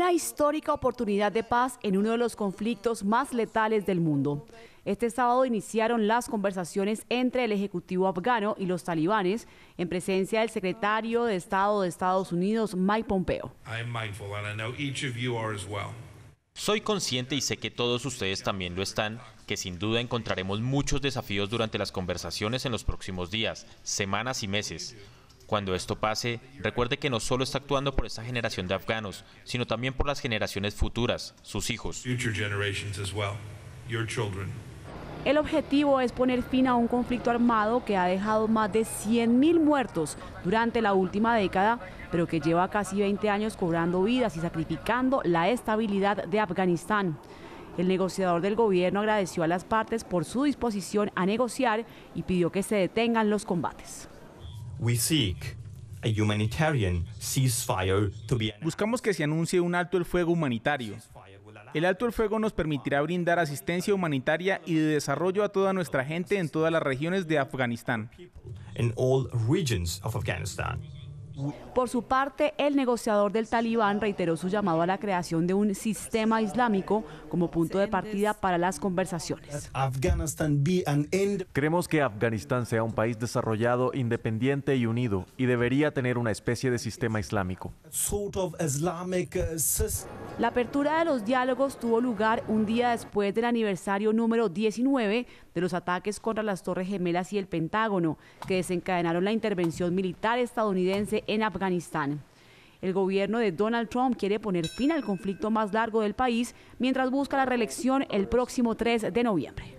una histórica oportunidad de paz en uno de los conflictos más letales del mundo. Este sábado iniciaron las conversaciones entre el Ejecutivo afgano y los talibanes en presencia del secretario de Estado de Estados Unidos, Mike Pompeo. Soy consciente y sé que todos ustedes también lo están, que sin duda encontraremos muchos desafíos durante las conversaciones en los próximos días, semanas y meses. Cuando esto pase, recuerde que no solo está actuando por esta generación de afganos, sino también por las generaciones futuras, sus hijos. El objetivo es poner fin a un conflicto armado que ha dejado más de 100.000 muertos durante la última década, pero que lleva casi 20 años cobrando vidas y sacrificando la estabilidad de Afganistán. El negociador del gobierno agradeció a las partes por su disposición a negociar y pidió que se detengan los combates. Buscamos que se anuncie un alto el fuego humanitario. El alto el fuego nos permitirá brindar asistencia humanitaria y de desarrollo a toda nuestra gente en todas las regiones de Afganistán. Por su parte, el negociador del talibán reiteró su llamado a la creación de un sistema islámico como punto de partida para las conversaciones. Creemos que Afganistán sea un país desarrollado, independiente y unido, y debería tener una especie de sistema islámico. La apertura de los diálogos tuvo lugar un día después del aniversario número 19 de los ataques contra las Torres Gemelas y el Pentágono, que desencadenaron la intervención militar estadounidense en Afganistán. El gobierno de Donald Trump quiere poner fin al conflicto más largo del país mientras busca la reelección el próximo 3 de noviembre.